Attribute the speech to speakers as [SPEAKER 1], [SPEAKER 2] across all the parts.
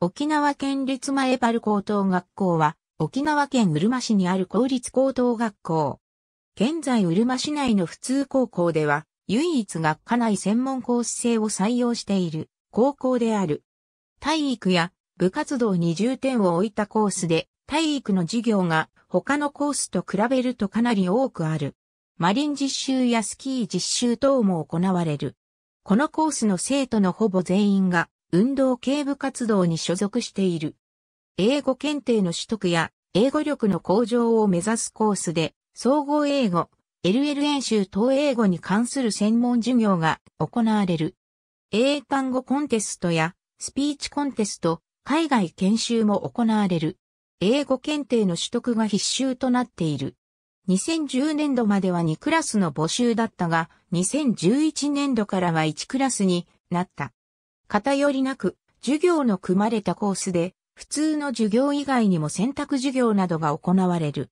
[SPEAKER 1] 沖縄県立前原高等学校は、沖縄県うるま市にある公立高等学校。現在うるま市内の普通高校では、唯一学科内専門コース制を採用している高校である。体育や部活動に重点を置いたコースで、体育の授業が他のコースと比べるとかなり多くある。マリン実習やスキー実習等も行われる。このコースの生徒のほぼ全員が運動警部活動に所属している。英語検定の取得や英語力の向上を目指すコースで、総合英語、LL 演習等英語に関する専門授業が行われる。英単語コンテストやスピーチコンテスト、海外研修も行われる。英語検定の取得が必修となっている。2010年度までは2クラスの募集だったが、2011年度からは1クラスになった。偏りなく、授業の組まれたコースで、普通の授業以外にも選択授業などが行われる。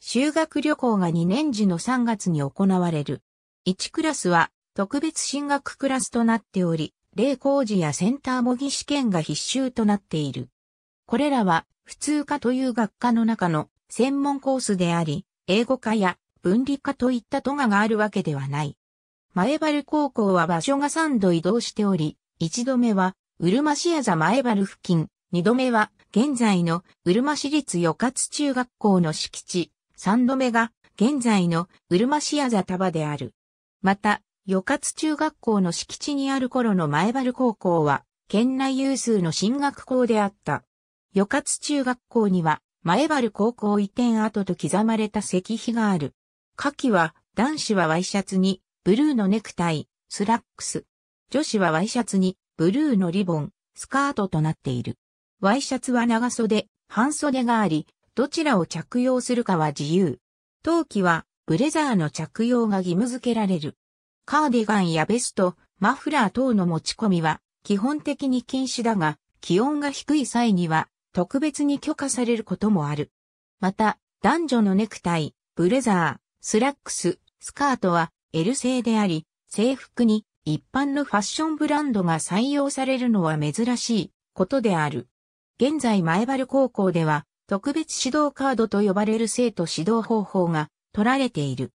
[SPEAKER 1] 修学旅行が2年時の3月に行われる。1クラスは特別進学クラスとなっており、例工事やセンター模擬試験が必修となっている。これらは普通科という学科の中の専門コースであり、英語科や分離科といった都ががあるわけではない。前原高校は場所が3度移動しており、一度目は、うるま市屋ざ前原付近、二度目は、現在のうるま市立与勝中学校の敷地、三度目が、現在のうるま市屋ざ束である。また、与勝中学校の敷地にある頃の前原高校は、県内有数の進学校であった。与勝中学校には、前原高校移転跡と刻まれた石碑がある。夏季は、男子はワイシャツに、ブルーのネクタイ、スラックス、女子はワイシャツにブルーのリボン、スカートとなっている。ワイシャツは長袖、半袖があり、どちらを着用するかは自由。冬季はブレザーの着用が義務付けられる。カーディガンやベスト、マフラー等の持ち込みは基本的に禁止だが、気温が低い際には特別に許可されることもある。また、男女のネクタイ、ブレザー、スラックス、スカートは L 製であり、制服に一般のファッションブランドが採用されるのは珍しいことである。現在前原高校では特別指導カードと呼ばれる生徒指導方法が取られている。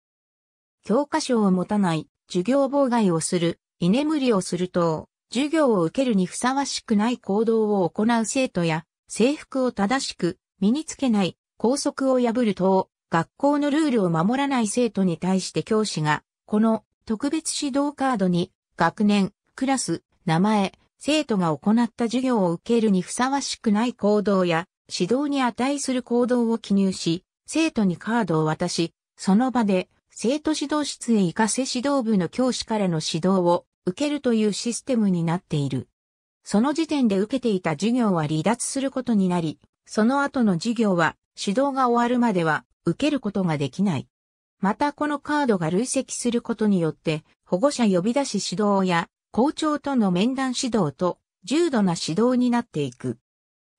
[SPEAKER 1] 教科書を持たない、授業妨害をする、居眠りをする等、授業を受けるにふさわしくない行動を行う生徒や、制服を正しく身につけない、校則を破る等、学校のルールを守らない生徒に対して教師が、この特別指導カードに、学年、クラス、名前、生徒が行った授業を受けるにふさわしくない行動や、指導に値する行動を記入し、生徒にカードを渡し、その場で、生徒指導室へ行かせ指導部の教師からの指導を受けるというシステムになっている。その時点で受けていた授業は離脱することになり、その後の授業は指導が終わるまでは受けることができない。またこのカードが累積することによって、保護者呼び出し指導や校長との面談指導と重度な指導になっていく。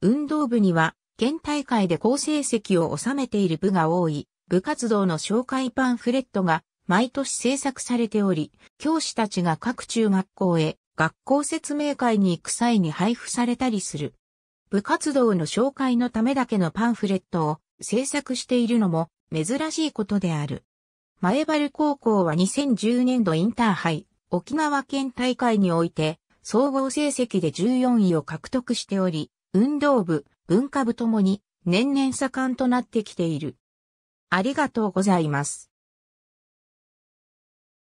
[SPEAKER 1] 運動部には、県大会で好成績を収めている部が多い、部活動の紹介パンフレットが毎年制作されており、教師たちが各中学校へ学校説明会に行く際に配布されたりする。部活動の紹介のためだけのパンフレットを制作しているのも珍しいことである。前原高校は2010年度インターハイ、沖縄県大会において、総合成績で14位を獲得しており、運動部、文化部ともに年々盛んとなってきている。ありがとうございます。